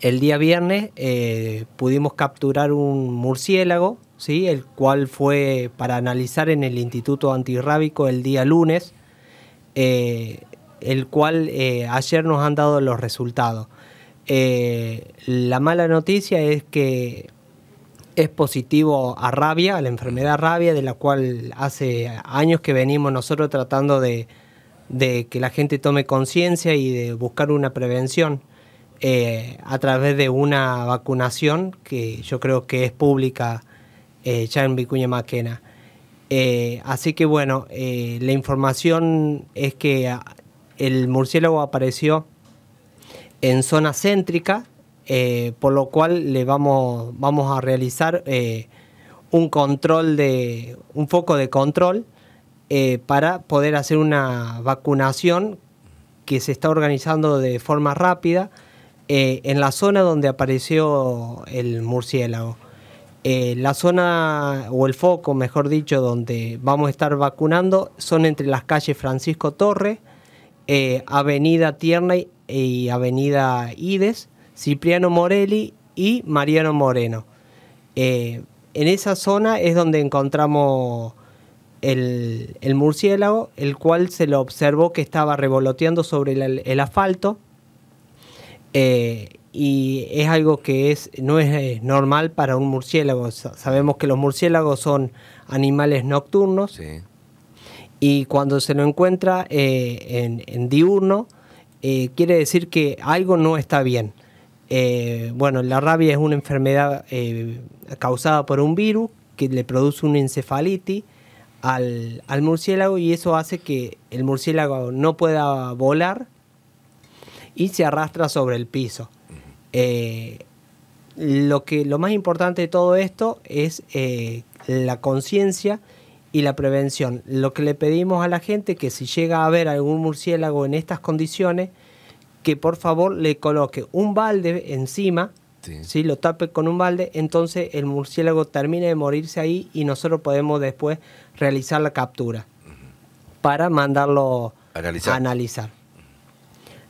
el día viernes eh, pudimos capturar un murciélago, el cual fue para analizar en el Instituto Antirrábico el día lunes, eh, el cual eh, ayer nos han dado los resultados. la mala noticia es que es positivo a rabia, a la enfermedad rabia, de la cual hace años que venimos nosotros tratando de que la gente tome conciencia y de buscar una prevención. Eh, a través de una vacunación que yo creo que es pública eh, ya en Vicuña Maquena. Eh, así que bueno, la información es que ah, el murciélago apareció en zona céntrica, por lo cual le vamos, vamos a realizar un control de un foco de control para poder hacer una vacunación que se está organizando de forma rápida eh, en la zona donde apareció el murciélago. Eh, la zona o el foco, mejor dicho, donde vamos a estar vacunando son entre las calles Francisco Torre, eh, Avenida Tierna y Avenida Ides, Cipriano Morelli y Mariano Moreno. en esa zona es donde encontramos el, murciélago, el cual se lo observó que estaba revoloteando sobre el asfalto eh, y es algo que es, no es, eh, normal para un murciélago. Sabemos que los murciélagos son animales nocturnos y cuando se lo encuentra eh, en, diurno, quiere decir que algo no está bien. bueno, la rabia es una enfermedad causada por un virus que le produce una encefalitis al murciélago y eso hace que el murciélago no pueda volar y se arrastra sobre el piso. Eh, lo, que, lo más importante de todo esto es eh, la conciencia y la prevención. Lo que le pedimos a la gente que si llega a ver algún murciélago en estas condiciones, que por favor le coloque un balde encima, sí. lo tape con un balde, entonces el murciélago termine de morirse ahí y nosotros podemos después realizar la captura para mandarlo A analizar.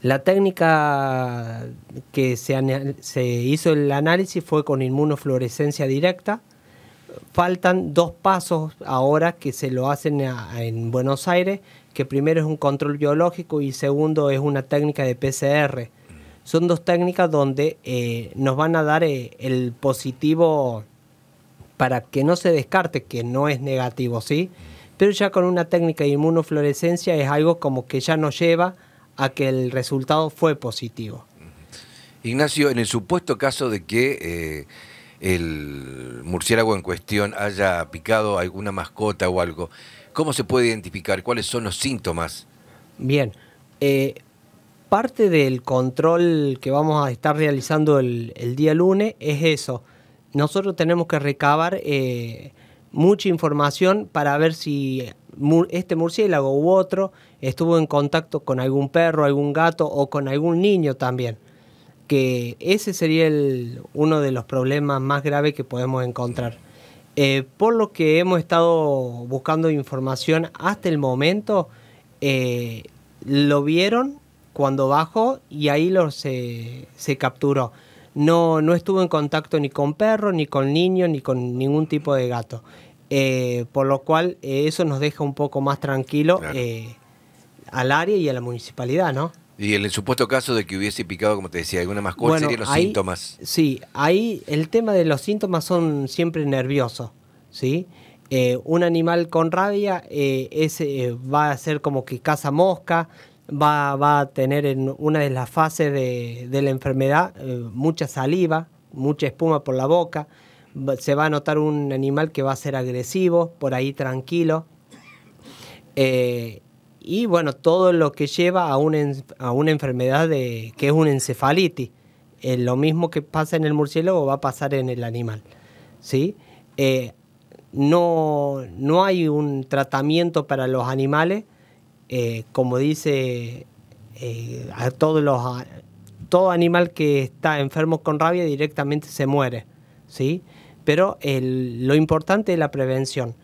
La técnica que se, hizo el análisis fue con inmunofluorescencia directa. Faltan dos pasos ahora que se lo hacen en Buenos Aires, que primero es un control biológico y segundo es una técnica de PCR. Son dos técnicas donde eh, nos van a dar eh, el positivo para que no se descarte que no es negativo, ¿sí? Pero ya con una técnica de inmunofluorescencia es algo como que ya nos lleva a que el resultado fue positivo. Ignacio, en el supuesto caso de que eh, el murciélago en cuestión haya picado alguna mascota o algo, ¿cómo se puede identificar? ¿Cuáles son los síntomas? Bien, eh, parte del control que vamos a estar realizando el, día lunes es eso. Nosotros tenemos que recabar eh, mucha información para ver si este murciélago u otro estuvo en contacto con algún perro, algún gato o con algún niño también. Que ese sería uno de los problemas más graves que podemos encontrar. Eh, por lo que hemos estado buscando información hasta el momento, eh, lo vieron cuando bajó y ahí lo se, capturó. No, no estuvo en contacto ni con perro, ni con niño, ni con ningún tipo de gato. Eh, por lo cual eh, eso nos deja un poco más tranquilo eh, al área y a la municipalidad, ¿no? Y en el supuesto caso de que hubiese picado, como te decía, alguna mascota, bueno, serían los síntomas. Sí, ahí el tema de los síntomas son siempre nerviosos, ¿sí? un animal con rabia va a ser como que caza mosca, va, va, a tener en una de las fases de la enfermedad mucha saliva, mucha espuma por la boca, se va a notar un animal que va a ser agresivo, por ahí tranquilo. Eh, y bueno, todo lo que lleva a una, a una enfermedad de, que es una encefalitis. Eh, lo mismo que pasa en el murciélago va a pasar en el animal. ¿sí? Eh, no, no hay un tratamiento para los animales, como dice a todos los, todo animal que está enfermo con rabia directamente se muere. ¿sí? Pero lo importante es la prevención.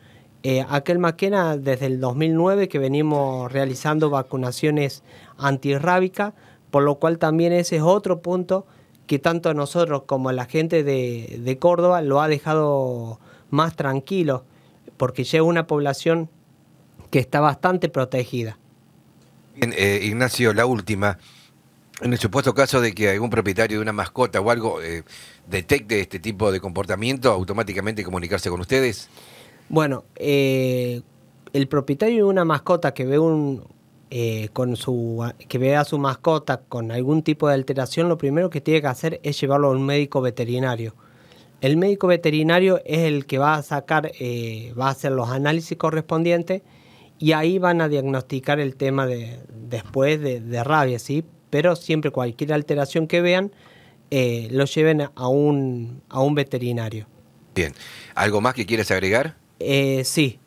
Eh, aquel Maquena, desde el 2009 que venimos realizando vacunaciones antirrábicas, por lo cual también ese es otro punto que tanto nosotros como la gente de, Córdoba lo ha dejado más tranquilo, porque llega una población que está bastante protegida. Eh, Ignacio, la última. En el supuesto caso de que algún propietario de una mascota o algo eh, detecte este tipo de comportamiento, automáticamente comunicarse con ustedes. Bueno, eh, el propietario de una mascota que ve un eh, con su que ve a su mascota con algún tipo de alteración, lo primero que tiene que hacer es llevarlo a un médico veterinario. El médico veterinario es el que va a sacar, va a hacer los análisis correspondientes y ahí van a diagnosticar el tema de después de, de rabia, ¿sí? pero siempre cualquier alteración que vean, eh, lo lleven a un, veterinario. Bien, ¿algo más que quieres agregar? Eh, sí.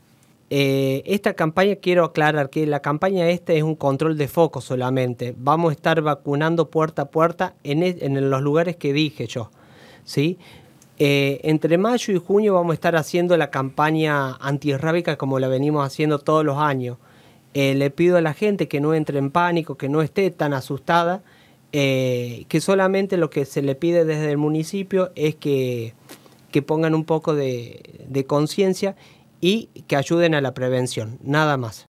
Eh, esta campaña, quiero aclarar que la campaña esta es un control de foco solamente. Vamos a estar vacunando puerta a puerta en, los lugares que dije yo. ¿sí? entre mayo y junio vamos a estar haciendo la campaña antirrábica como la venimos haciendo todos los años. Eh, le pido a la gente que no entre en pánico, que no esté tan asustada, eh, que solamente lo que se le pide desde el municipio es que, que pongan un poco de conciencia y que ayuden a la prevención, nada más.